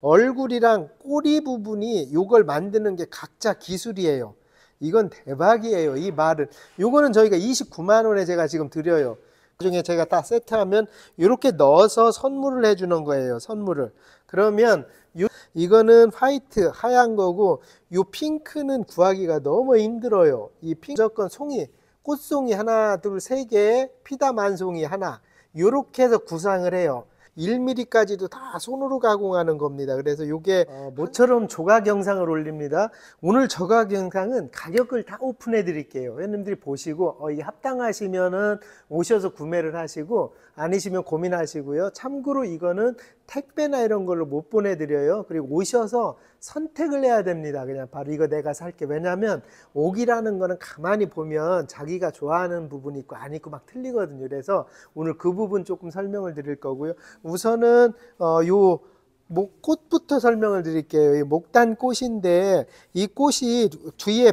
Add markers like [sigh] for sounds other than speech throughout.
얼굴이랑 꼬리 부분이 요걸 만드는 게 각자 기술이에요. 이건 대박이에요. 이 말을. 요거는 저희가 29만 원에 제가 지금 드려요. 그중에 제가 다 세트하면 이렇게 넣어서 선물을 해주는 거예요. 선물을. 그러면 요, 이거는 화이트 하얀 거고 요 핑크는 구하기가 너무 힘들어요. 이 핑크 무조건 송이 꽃송이 하나 둘 세개 피다만송이 하나 요렇게 해서 구상을 해요. 1mm까지도 다 손으로 가공하는 겁니다. 그래서 이게 어, 모처럼 조각 영상을 올립니다. 오늘 조각 영상은 가격을 다 오픈해 드릴게요. 회원님들이 보시고 어, 이 합당하시면은 오셔서 구매를 하시고 아니시면 고민하시고요. 참고로 이거는 택배나 이런 걸로 못 보내드려요. 그리고 오셔서 선택을 해야 됩니다. 그냥 바로 이거 내가 살게. 왜냐하면 옥이라는 거는 가만히 보면 자기가 좋아하는 부분이 있고 안 있고 막 틀리거든요. 그래서 오늘 그 부분 조금 설명을 드릴 거고요. 우선은 어, 요 목꽃부터 뭐 설명을 드릴게요. 이 목단 꽃인데 이 꽃이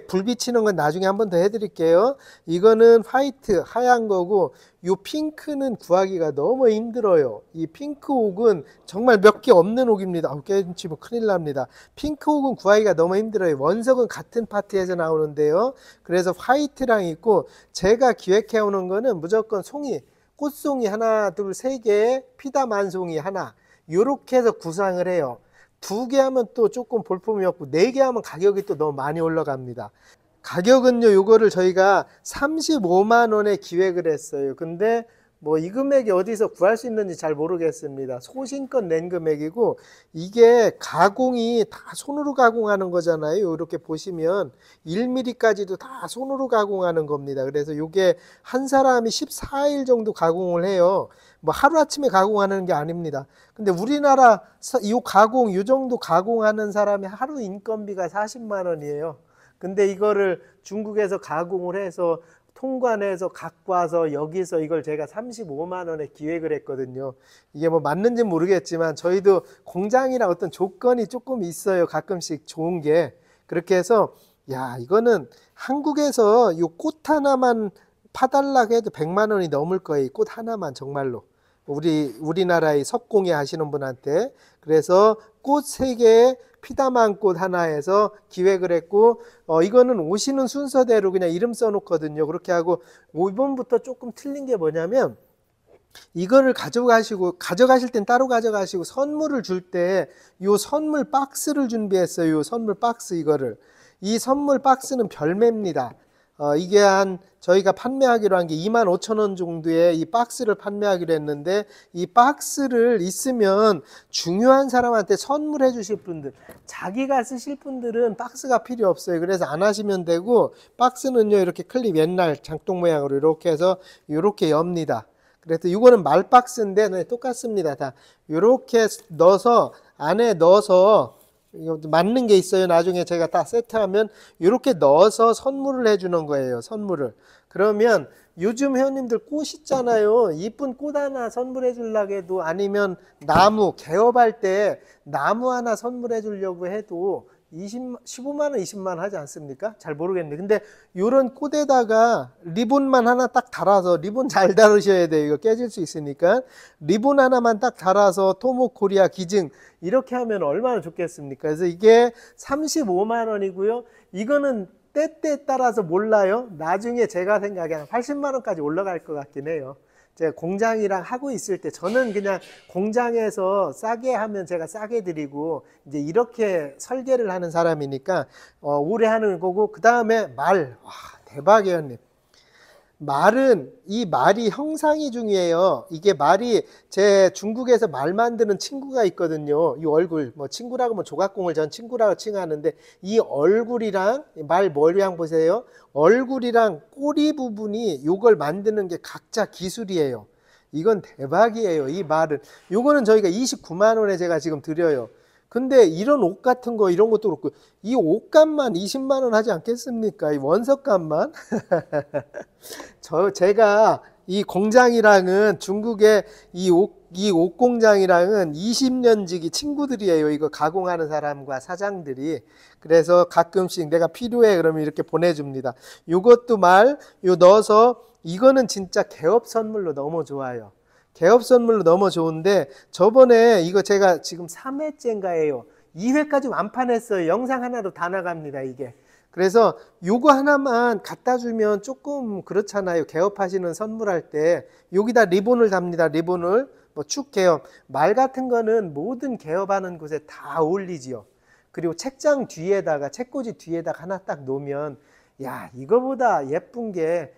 뒤에불 비치는 건 나중에 한 번 더 해드릴게요. 이거는 화이트 하얀 거고 이 핑크는 구하기가 너무 힘들어요. 이 핑크 옥은 정말 몇 개 없는 옥입니다. 아, 깨지면 뭐 큰일 납니다. 핑크 옥은 구하기가 너무 힘들어요. 원석은 같은 파트에서 나오는데요. 그래서 화이트랑 있고 제가 기획해 오는 거는 무조건 송이 꽃송이 하나 둘세 개 피다만송이 하나 이렇게 해서 구상을 해요. 두 개 하면 또 조금 볼품이 없고 네 개 하면 가격이 또 너무 많이 올라갑니다. 가격은요, 요거를 저희가 35만 원에 기획을 했어요. 근데 뭐이 금액이 어디서 구할 수 있는지 잘 모르겠습니다. 소신껏 낸 금액이고 이게 가공이 다 손으로 가공하는 거잖아요. 이렇게 보시면 1mm까지도 다 손으로 가공하는 겁니다. 그래서 이게 한 사람이 14일 정도 가공을 해요. 뭐 하루아침에 가공하는 게 아닙니다. 근데 우리나라 이 가공 이 정도 가공하는 사람이 하루 인건비가 40만 원이에요. 근데 이거를 중국에서 가공을 해서 통관해서 갖고 와서 여기서 이걸 제가 35만 원에 기획을 했거든요. 이게 뭐 맞는지 모르겠지만 저희도 공장이랑 어떤 조건이 조금 있어요. 가끔씩 좋은 게 그렇게 해서 야 이거는 한국에서 이 꽃 하나만 파달라고 해도 100만 원이 넘을 거예요. 꽃 하나만 정말로. 우리 우리나라의 석공예 하시는 분한테 그래서 꽃세개 피다만 꽃 하나에서 기획을 했고 어, 이거는 오시는 순서대로 그냥 이름 써놓거든요. 그렇게 하고 5번부터 조금 틀린 게 뭐냐면 이거를 가져가시고 가져가실 땐 따로 가져가시고 선물을 줄 때 이 선물 박스를 준비했어요. 이 선물 박스 이거를 이 선물 박스는 별매입니다. 어, 이게 한 저희가 판매하기로 한 게 25,000원 정도의 이 박스를 판매하기로 했는데 이 박스를 있으면 중요한 사람한테 선물해 주실 분들 자기가 쓰실 분들은 박스가 필요 없어요 그래서 안 하시면 되고 박스는요 이렇게 클립 옛날 장독 모양으로 이렇게 해서 이렇게 엽니다 그래서 이거는 말박스인데 네, 똑같습니다 다 이렇게 넣어서 안에 넣어서 맞는 게 있어요. 나중에 제가 다 세트하면 이렇게 넣어서 선물을 해주는 거예요. 선물을. 그러면 요즘 회원님들 꽃 있잖아요. 이쁜 꽃 하나 선물해 주려고 해도 아니면 나무 개업할 때 나무 하나 선물해 주려고 해도 20, 15만 원, 20만 원 하지 않습니까? 잘 모르겠는데. 근데 이런 꽃에다가 리본만 하나 딱 달아서 리본 잘 다루셔야 돼요. 이거 깨질 수 있으니까. 리본 하나만 딱 달아서 토모코리아 기증 이렇게 하면 얼마나 좋겠습니까? 그래서 이게 35만 원이고요. 이거는 때때에 따라서 몰라요. 나중에 제가 생각에 한 80만 원까지 올라갈 것 같긴 해요. 제 공장이랑 하고 있을 때 저는 그냥 공장에서 싸게 하면 제가 싸게 드리고 이제 이렇게 설계를 하는 사람이니까 어, 오래 하는 거고 그 다음에 말 와, 대박이었네. 말은 이 말이 형상이 중요해요. 이게 말이 제 중국에서 말 만드는 친구가 있거든요. 이 얼굴 뭐 친구라고 뭐 조각공을 전 친구라고 칭하는데 이 얼굴이랑 말 머리랑 뭐 보세요. 얼굴이랑 꼬리 부분이 이걸 만드는 게 각자 기술이에요. 이건 대박이에요. 이 말은 이거는 저희가 29만 원에 제가 지금 드려요. 근데 이런 옷 같은 거 이런 것도 그렇고 이 옷값만 20만 원 하지 않겠습니까? 이 원석값만 [laughs] 저 제가 이 공장이랑은 중국의 이옷이 옷공장이랑은 20년 지기 친구들이에요. 이거 가공하는 사람과 사장들이 그래서 가끔씩 내가 필요해 그러면 이렇게 보내줍니다. 이것도 말요 넣어서 이거는 진짜 개업 선물로 너무 좋아요. 개업 선물로 너무 좋은데 저번에 이거 제가 지금 3회째인가예요. 2회까지 완판했어요. 영상 하나로 다 나갑니다, 이게. 그래서 요거 하나만 갖다 주면 조금 그렇잖아요. 개업하시는 선물할 때 여기다 리본을 답니다. 리본을 뭐축 개업, 말 같은 거는 모든 개업하는 곳에 다 어울리지요. 그리고 책장 뒤에다가 책꽂이 뒤에다가 하나 딱 놓으면 야, 이거보다 예쁜 게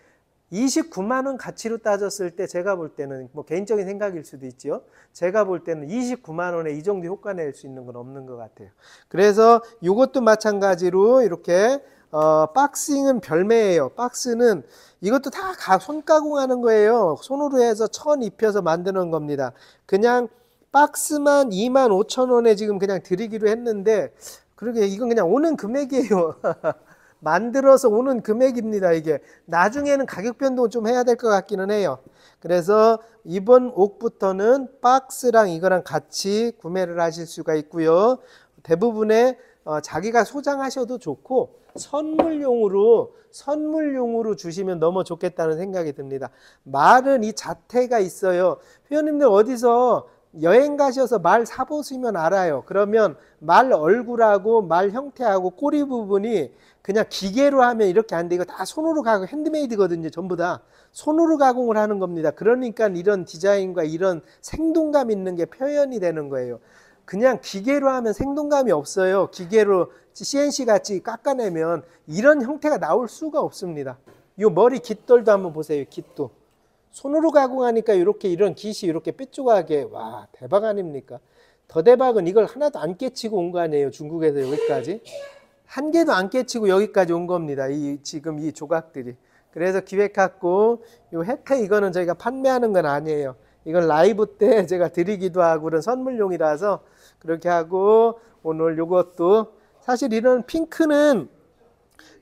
29만 원 가치로 따졌을 때 제가 볼 때는 뭐 개인적인 생각일 수도 있죠 제가 볼 때는 29만 원에 이 정도 효과 낼 수 있는 건 없는 것 같아요. 그래서 이것도 마찬가지로 이렇게 어, 박싱은 별매예요. 박스는 이것도 다 손가공하는 거예요. 손으로 해서 천 입혀서 만드는 겁니다. 그냥 박스만 2만 5천 원에 지금 그냥 드리기로 했는데 그러게 이건 그냥 오는 금액이에요. [laughs] 만들어서 오는 금액입니다. 이게 나중에는 가격 변동을 좀 해야 될 것 같기는 해요. 그래서 이번 옥부터는 박스랑 이거랑 같이 구매를 하실 수가 있고요. 대부분의 어, 자기가 소장하셔도 좋고 선물용으로 선물용으로 주시면 너무 좋겠다는 생각이 듭니다. 말은 이 자태가 있어요. 회원님들 어디서 여행 가셔서 말 사보시면 알아요. 그러면 말 얼굴하고 말 형태하고 꼬리 부분이 그냥 기계로 하면 이렇게 안 돼. 이거 다 손으로 가공, 핸드메이드거든요. 전부 다. 손으로 가공을 하는 겁니다. 그러니까 이런 디자인과 이런 생동감 있는 게 표현이 되는 거예요. 그냥 기계로 하면 생동감이 없어요. 기계로 CNC 같이 깎아내면 이런 형태가 나올 수가 없습니다. 이 머리 깃돌도 한번 보세요. 깃돌 손으로 가공하니까 이렇게 이런 깃이 이렇게 삐쭉하게와 대박 아닙니까? 더 대박은 이걸 하나도 안 깨치고 온 거 아니에요 중국에서 여기까지 한 개도 안 깨치고 여기까지 온 겁니다. 이 지금 이 조각들이 그래서 기획하고이 혜태 이거는 저희가 판매하는 건 아니에요. 이건 라이브 때 [laughs] 제가 드리기도 하고 그런 선물용이라서 그렇게 하고 오늘 이것도 사실 이런 핑크는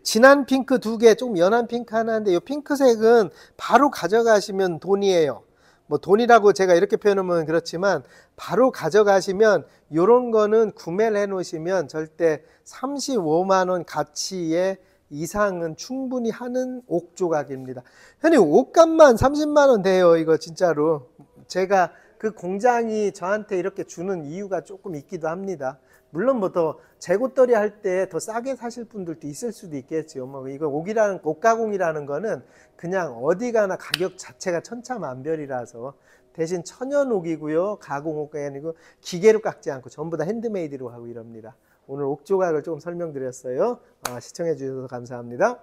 진한 핑크 두 개, 조금 연한 핑크 하나인데 이 핑크색은 바로 가져가시면 돈이에요. 뭐 돈이라고 제가 이렇게 표현하면 그렇지만 바로 가져가시면 이런 거는 구매를 해 놓으시면 절대 35만 원 가치의 이상은 충분히 하는 옥조각입니다. 현이 옷값만 30만 원 돼요. 이거 진짜로. 제가 그 공장이 저한테 이렇게 주는 이유가 조금 있기도 합니다. 물론 뭐 더 재고떨이 할 때 더 싸게 사실 분들도 있을 수도 있겠지요. 뭐 이거 옥이라는 옥가공이라는 거는 그냥 어디 가나 가격 자체가 천차만별이라서 대신 천연옥이고요. 가공옥이 아니고 기계로 깎지 않고 전부 다 핸드메이드로 하고 이럽니다. 오늘 옥조각을 조금 설명드렸어요. 아, 시청해 주셔서 감사합니다.